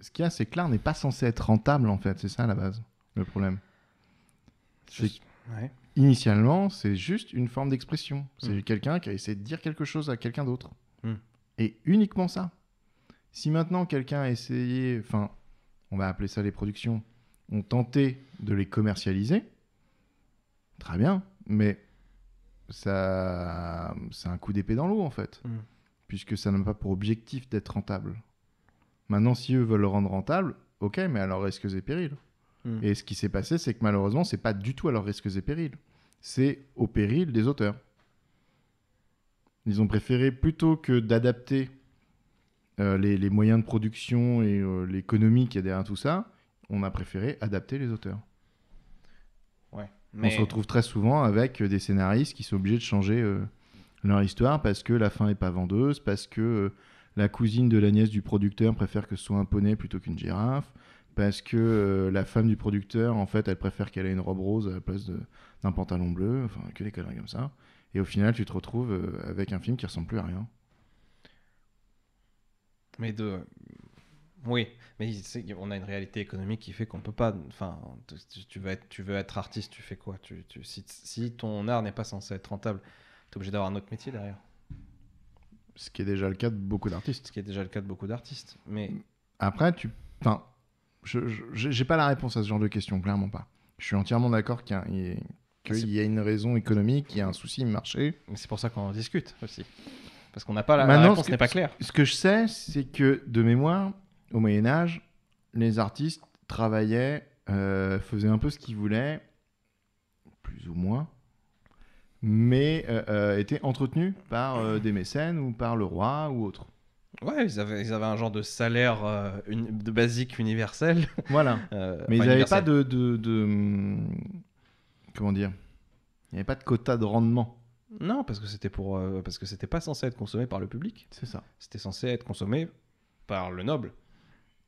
ce qu'il y a, c'est que n'est pas censé être rentable, en fait. C'est ça, à la base, le problème. Initialement, c'est juste une forme d'expression. C'est hmm. quelqu'un qui a essayé de dire quelque chose à quelqu'un d'autre. Hmm. Et uniquement ça. Si maintenant quelqu'un a essayé, enfin, on va appeler ça les productions, ont tenté de les commercialiser, très bien, mais ça, c'est un coup d'épée dans l'eau en fait, hmm. puisque ça n'a pas pour objectif d'être rentable. Maintenant, si eux veulent le rendre rentable, ok, mais alors risques et périls. Hmm. Et ce qui s'est passé, c'est que malheureusement, c'est pas du tout à leurs risques et périls. C'est au péril des auteurs. Ils ont préféré plutôt que d'adapter euh, les, moyens de production et euh, l'économie qui y a derrière tout ça, on a préféré adapter les auteurs. On se retrouve très souvent avec euh, des scénaristes qui sont obligés de changer leur histoire parce que la fin n'est pas vendeuse, parce que la cousine de la nièce du producteur préfère que ce soit un poney plutôt qu'une girafe, parce que euh, la femme du producteur, en fait, elle préfère qu'elle ait une robe rose à la place d'un pantalon bleu, enfin, que des conneries comme ça. Et au final, tu te retrouves euh, avec un film qui ressemble plus à rien. Mais de. Oui, mais on a une réalité économique qui fait qu'on peut pas. Enfin, tu veux être, tu veux être artiste, tu fais quoi si, si, ton art n'est pas censé être rentable, tu es obligé d'avoir un autre métier derrière. Ce qui est déjà le cas de beaucoup d'artistes. Ce qui est déjà le cas de beaucoup d'artistes. Mais après, tu, enfin, je n'ai pas la réponse à ce genre de question, clairement pas. Je suis entièrement d'accord qu'il y, a une raison économique, qu'il y a un souci marché. C'est pour ça qu'on en discute aussi. Parce qu'on n'a pas la, Maintenant, bah ce n'est pas clair. Ce que je sais, c'est que de mémoire, au Moyen Âge, les artistes travaillaient, euh, faisaient un peu ce qu'ils voulaient, plus ou moins mais euh, euh, étaient entretenus par euh, des mécènes ou par le roi ou autre. Ouais, ils avaient, un genre de salaire de basique universel. Voilà. mais ils n'avaient pas de, hum, Comment dire Il n'y avait pas de quota de rendement. Non, parce que c'était pour parce que c'était pas censé être consommé par le public. C'est ça. C'était censé être consommé par le noble,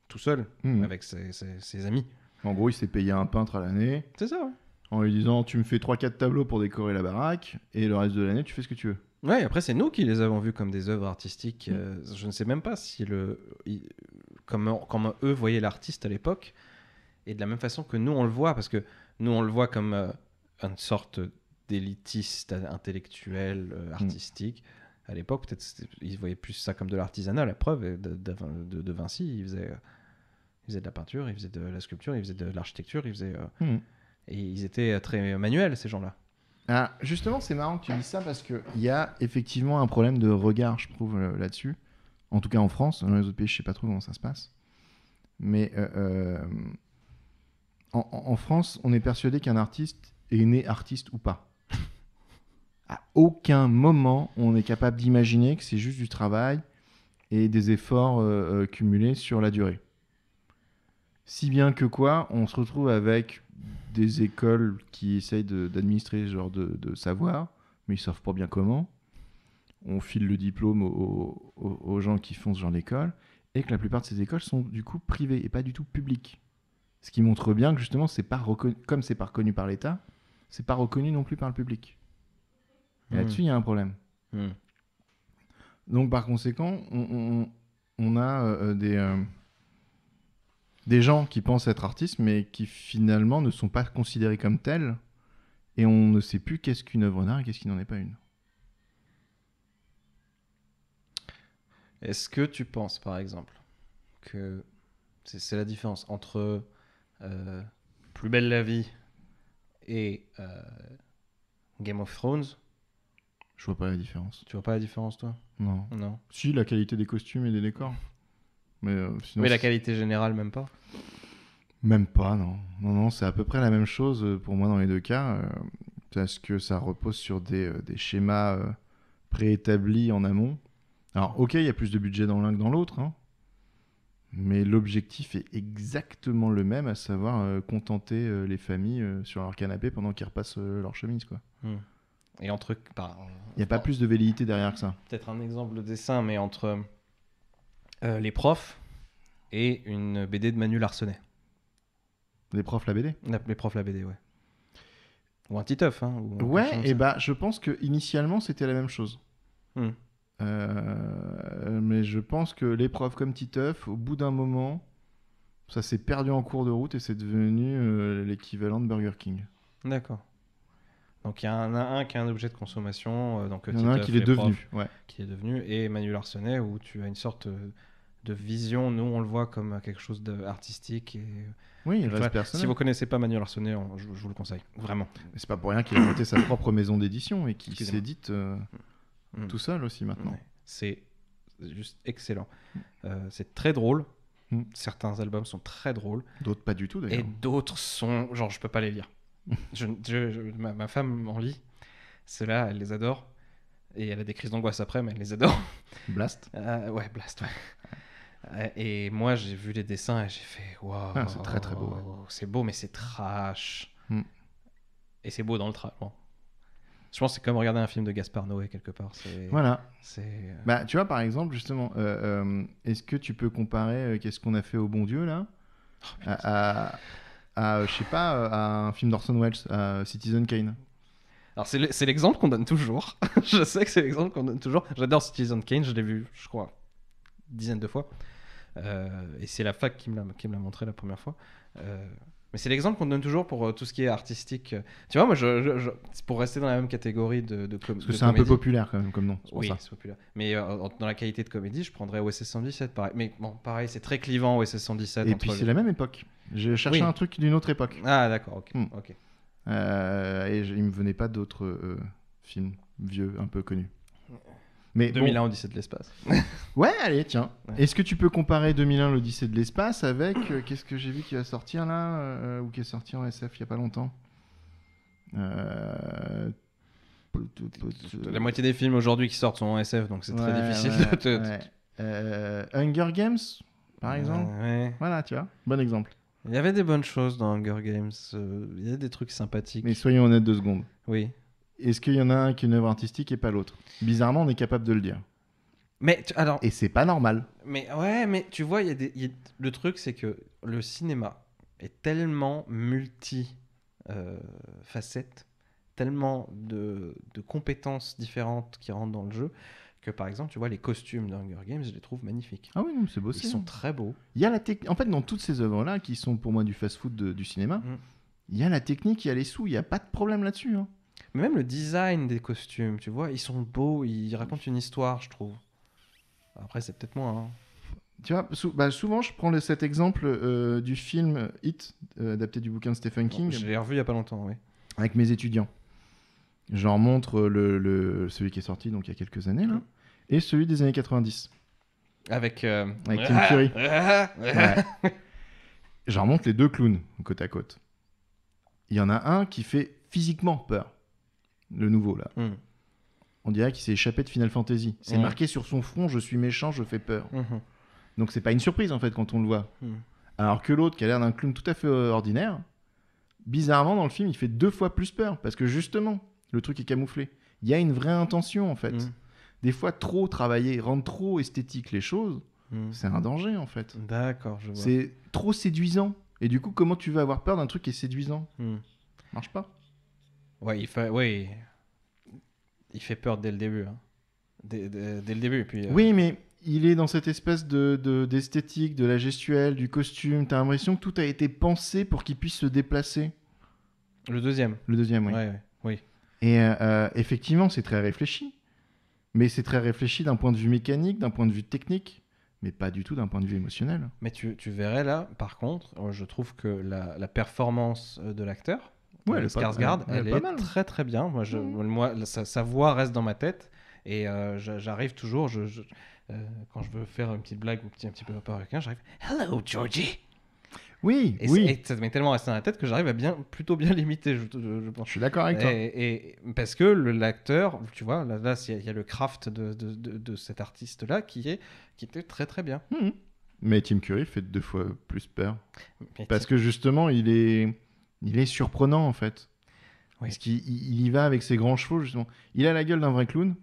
tout seul, hum. avec ses, amis. En gros, il s'est payé un peintre à l'année. C'est ça en lui disant tu me fais 3-4 tableaux pour décorer la baraque et le reste de l'année tu fais ce que tu veux. Ouais, après c'est nous qui les avons vus comme des œuvres artistiques. Mm. Euh, je ne sais même pas si le, comment eux voyaient l'artiste à l'époque et de la même façon que nous on le voit parce que nous on le voit comme euh, une sorte d'élitiste intellectuel euh, mm. artistique. À l'époque, peut-être ils voyaient plus ça comme de l'artisanat. La preuve de, de, Vinci, il faisait, faisait, de la peinture, il faisait de la sculpture, il faisait de l'architecture, il faisait mm. Et ils étaient euh, très manuels, ces gens-là. Ah, justement, c'est marrant que tu dis ça parce qu'il y a effectivement un problème de regard, je trouve, euh, là-dessus. En tout cas en France. Dans les autres pays, je ne sais pas trop comment ça se passe. Mais euh, en, France, on est persuadé qu'un artiste est né artiste ou pas. À aucun moment, on est capable d'imaginer que c'est juste du travail et des efforts cumulés sur la durée. Si bien que quoi, on se retrouve avec des écoles qui essayent d'administrer ce genre de, savoir, mais ils savent pas bien comment. On file le diplôme aux, gens qui font ce genre d'école, et que la plupart de ces écoles sont du coup privées et pas du tout publiques. Ce qui montre bien que justement, c'est pas comme c'est pas reconnu par l'État, c'est pas reconnu non plus par le public. Hmm. là-dessus, il y a un problème. Hmm. Donc par conséquent, on, a euh, des... Euh, des gens qui pensent être artistes, mais qui finalement ne sont pas considérés comme tels, et on ne sait plus qu'est-ce qu'une œuvre d'art et qu'est-ce qui n'en est pas une. Est-ce que tu penses, par exemple, que c'est la différence entre euh, Plus belle la vie et euh, Game of Thrones Je vois pas la différence. Tu vois pas la différence, toi Non. Non. Si, la qualité des costumes et des décors. Mais, euh, la qualité générale, même pas Même pas, non. Non, non, c'est à peu près la même chose euh, pour moi dans les deux cas. Euh, parce que ça repose sur des, des schémas préétablis en amont. Alors, ok, il y a plus de budget dans l'un que dans l'autre, hein, mais l'objectif est exactement le même, à savoir contenter les familles sur leur canapé pendant qu'ils repassent leur chemise. Quoi. Hmm. Et entre. Il n'y a pas plus de velléité derrière que ça. Peut-être un exemple de dessin, mais entre euh, les profs et une BD de Manu Larsenet. Les profs la BD Les profs la BD, ouais. Ou un Titeuf. Hein, ou Ouais, et eh bah, je pense que initialement c'était la même chose. Hmm. Euh, mais je pense que Les Profs comme Titeuf, au bout d'un moment, ça s'est perdu en cours de route et c'est devenu euh, l'équivalent de Burger King. D'accord. Donc il y en a un, qui est un objet de consommation. Euh, donc, il y en a un qui l'est devenu. Qui est devenu. Et Emmanuel Arsenet, où tu as une sorte euh, de vision. Nous, on le voit comme euh, quelque chose d'artistique. Et... Oui, il reste Si vous connaissez pas Manuel Arsenet, je, vous le conseille, vraiment. Mais c'est pas pour rien qu'il a monté sa propre maison d'édition et qu'il s'édite mm. tout seul aussi maintenant. C'est juste excellent. c'est très drôle. Mm. Certains albums sont très drôles. D'autres pas du tout d'ailleurs. Et d'autres sont, genre, je peux pas les lire ma, femme en lit. ceux là, elle les adore. Et elle a des crises d'angoisse après, mais elle les adore. Blast euh, Ouais, Blast, ouais. Euh, et moi, j'ai vu les dessins et j'ai fait Waouh ah, C'est très très beau. C'est beau, mais c'est trash. Hmm. Et c'est beau dans le trash. Je pense que c'est comme regarder un film de Gaspard Noé quelque part. Voilà. Euh, bah, tu vois, par exemple, justement, est-ce que tu peux comparer qu'est-ce qu'on a fait au bon Dieu là oh, à à, euh, je sais pas, euh, un film d'Orson Welles, Citizen Kane alors c'est l'exemple qu'on donne toujours. je sais que c'est l'exemple qu'on donne toujours. J'adore Citizen Kane, je l'ai vu, je crois, une dizaine de fois. Euh, et c'est la fac qui me l'a montré la première fois. Mais c'est l'exemple qu'on donne toujours pour euh, tout ce qui est artistique. Tu vois, moi, je, pour rester dans la même catégorie de, de Parce que c'est un peu populaire quand même comme nom. Oui, c'est populaire. Mais euh, dans la qualité de comédie, je prendrais OSS 117. Pareil. Mais bon, pareil, c'est très clivant OSS 117. Et puis c'est la même époque. Je cherchais un truc d'une autre époque. Ah, d'accord, ok. Hmm. Euh, et il me venait pas d'autres films vieux, un peu connus. Mais 2001, bon. de l'espace. ouais, allez, tiens. Est-ce que tu peux comparer 2001, l'Odyssée de l'espace, avec euh, qu'est-ce que j'ai vu qui va sortir là, euh, ou qui est sorti en SF il y a pas longtemps euh, La moitié des films aujourd'hui qui sortent sont en SF, donc c'est très difficile de te... Hunger Games, par exemple. Voilà, tu vois, bon exemple. Il y avait des bonnes choses dans Hunger Games. Il y a des trucs sympathiques. Mais soyons honnêtes deux secondes. Oui est-ce qu'il y en a un qui est une œuvre artistique et pas l'autre Bizarrement, on est capable de le dire. Mais alors, Et c'est pas normal. mais ouais, mais tu vois, il y a le truc, c'est que le cinéma est tellement multi euh, tellement de, compétences différentes qui rentrent dans le jeu que par exemple, tu vois, les costumes d'Hunger Games, je les trouve magnifiques. Ah oui, non, c'est beau. Ils sont très beaux. Il y a la En fait, dans toutes ces œuvres-là, qui sont pour moi du fast-food du cinéma, mm. il y a la technique, il y a les sous, il n'y a pas de problème là-dessus. Hein. Mais même le design des costumes, tu vois, ils sont beaux, ils racontent une histoire, je trouve. Après, c'est peut-être moi. Hein. Tu vois, bah, souvent je prends le, cet exemple euh, du film Hit, euh, adapté du bouquin de Stephen King. Je l'ai revu il n'y a pas longtemps, oui. Avec mes étudiants. J'en montre euh, le, celui qui est sorti donc il y a quelques années, mm. et celui des années 90. Avec, Avec Tim Curry. J'en montre les deux clowns côte à côte. Il y en a un qui fait physiquement peur le nouveau là. Hmm. On dirait qu'il s'est échappé de Final Fantasy. C'est hmm. marqué sur son front, je suis méchant, je fais peur. Hmm. Donc c'est pas une surprise en fait quand on le voit. Alors que l'autre, qui a l'air d'un clown tout à fait euh, ordinaire, bizarrement dans le film, il fait deux fois plus peur parce que justement, le truc est camouflé. Il y a une vraie intention en fait. Des fois, trop travailler, rendre trop esthétique les choses, c'est un danger en fait. D'accord, je vois. C'est trop séduisant. Et du coup, comment tu vas avoir peur d'un truc qui est séduisant ça Marche pas. Ouais, il fait, peur dès le début. Hein. Dès, le début. Puis, euh. Oui, mais il est dans cette espèce de d'esthétique, de, la gestuelle, du costume. T'as l'impression que tout a été pensé pour qu'il puisse se déplacer. Le deuxième. Le deuxième, oui. Et euh, euh, effectivement, c'est très réfléchi. Mais c'est très réfléchi d'un point de vue mécanique, d'un point de vue technique, mais pas du tout d'un point de vue émotionnel. Mais tu, verrais là, par contre, je trouve que la, la performance de l'acteur, ouais, le Skarsgård, elle, elle, elle, est, très très bien. Moi, je, moi sa, voix reste dans ma tête et euh, j'arrive toujours, je, euh, quand je veux faire une petite blague ou un petit peu peur avec quelqu'un, j'arrive Hello Georgie oui, et oui. Et ça m'est tellement resté dans la tête que j'arrive à bien, plutôt bien limiter, je, pense. Je suis d'accord avec toi. Et, parce que l'acteur, tu vois, là, il y, a le craft de, cet artiste-là qui, est, qui était très très bien. Hmm. Mais Tim Curry fait deux fois plus peur. parce que justement, il est il est surprenant en fait. Parce qu'il y va avec ses grands chevaux, justement. Il a la gueule d'un vrai clown,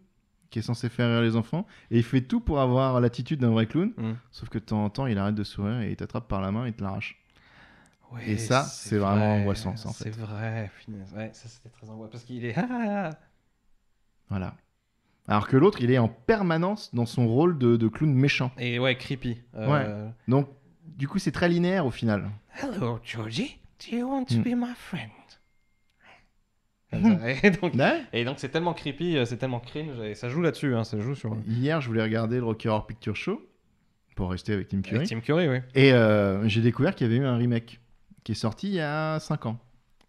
qui est censé faire rire les enfants, et il fait tout pour avoir l'attitude d'un vrai clown, mm. sauf que de temps en temps, il arrête de sourire et il t'attrape par la main et te l'arrache. et ça, c'est vraiment angoissant, C'est vrai, ouais, ça c'était très angoissant, parce qu'il est... voilà. Alors que l'autre, il est en permanence dans son rôle de, clown méchant. Et ouais, creepy. Euh, ouais. Donc, du coup, c'est très linéaire au final. Hello, Georgie. Do you want to hmm. be my friend? Hmm. et donc, c'est tellement creepy, euh, c'est tellement cringe, et ça joue là-dessus. Hein, ça joue sur... Euh, Hier, je voulais regarder le Rocker Horror Picture Show pour rester avec Tim Curry. Tim Curry, oui. Et euh, j'ai découvert qu'il y avait eu un remake qui est sorti il y a 5 ans.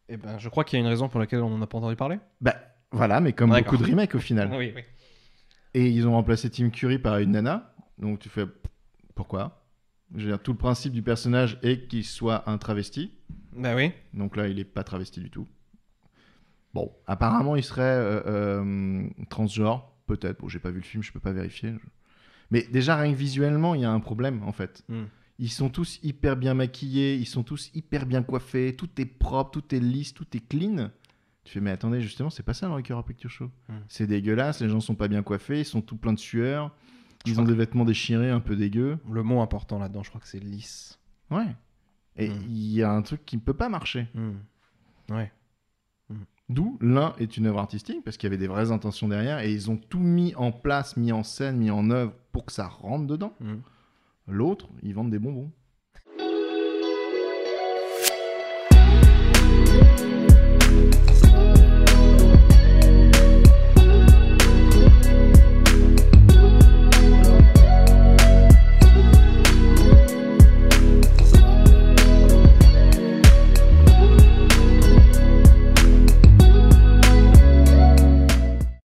Et eh ben, je crois qu'il y a une raison pour laquelle on n'en a pas entendu parler. Bah voilà, mais comme beaucoup de remakes au final. oui, oui. Et ils ont remplacé Tim Curry par une nana, donc tu fais pourquoi Je tout le principe du personnage est qu'il soit un travesti. Ben oui. Donc là, il n'est pas travesti du tout. Bon, apparemment, il serait euh, euh, transgenre, peut-être. Bon, j'ai pas vu le film, je peux pas vérifier. Mais déjà, rien que visuellement, il y a un problème, en fait. Hmm. Ils sont tous hyper bien maquillés, ils sont tous hyper bien coiffés, tout est propre, tout est lisse, tout est clean. Tu fais, mais attendez, justement, c'est pas ça le Rocky Picture Show. Hmm. C'est dégueulasse, les gens sont pas bien coiffés, ils sont tout plein de sueur, ils ont des vêtements déchirés, un peu dégueux. Le mot important là-dedans, je crois que c'est lisse. Ouais. Et hmm. il y a un truc qui ne peut pas marcher. Hmm. Ouais. Hmm. D'où l'un est une œuvre artistique, parce qu'il y avait des vraies intentions derrière, et ils ont tout mis en place, mis en scène, mis en œuvre pour que ça rentre dedans. L'autre, ils vendent des bonbons.